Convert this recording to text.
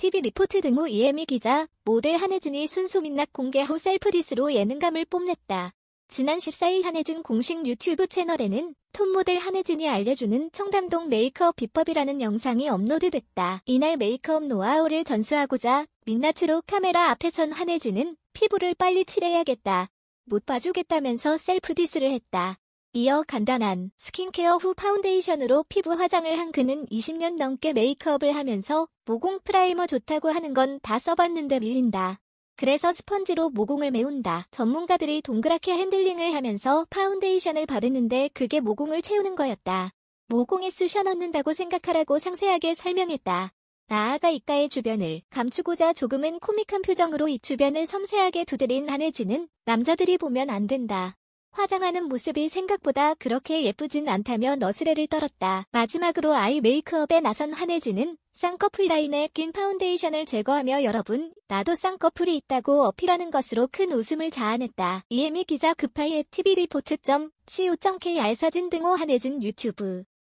TV 리포트 등호 이혜미 기자, 모델 한혜진이 순수 민락 공개 후 셀프디스로 예능감을 뽐냈다. 지난 14일 한혜진 공식 유튜브 채널에는 톱모델 한혜진이 알려주는 청담동 메이크업 비법이라는 영상이 업로드됐다. 이날 메이크업 노하우를 전수하고자 민낯으로 카메라 앞에 선 한혜진은 피부를 빨리 칠해야겠다. 못 봐주겠다면서 셀프디스를 했다. 이어 간단한 스킨케어 후 파운데이션으로 피부 화장을 한 그는 20년 넘게 메이크업을 하면서 모공 프라이머 좋다고 하는 건 다 써봤는데 밀린다. 그래서 스펀지로 모공을 메운다. 전문가들이 동그랗게 핸들링을 하면서 파운데이션을 바르는데 그게 모공을 채우는 거였다. 모공에 쑤셔 넣는다고 생각하라고 상세하게 설명했다. 나아가 입가의 주변을 감추고자 조금은 코믹한 표정으로 입 주변을 섬세하게 두드린 한혜진은 남자들이 보면 안 된다. 화장하는 모습이 생각보다 그렇게 예쁘진 않다며 너스레를 떨었다. 마지막으로 아이 메이크업에 나선 한혜진은 쌍꺼풀 라인에 낀 파운데이션을 제거하며 여러분 나도 쌍꺼풀이 있다고 어필하는 것으로 큰 웃음을 자아냈다. 이혜미 기자 급하이의 tv리포트.co.kr 사진 등호 한혜진 유튜브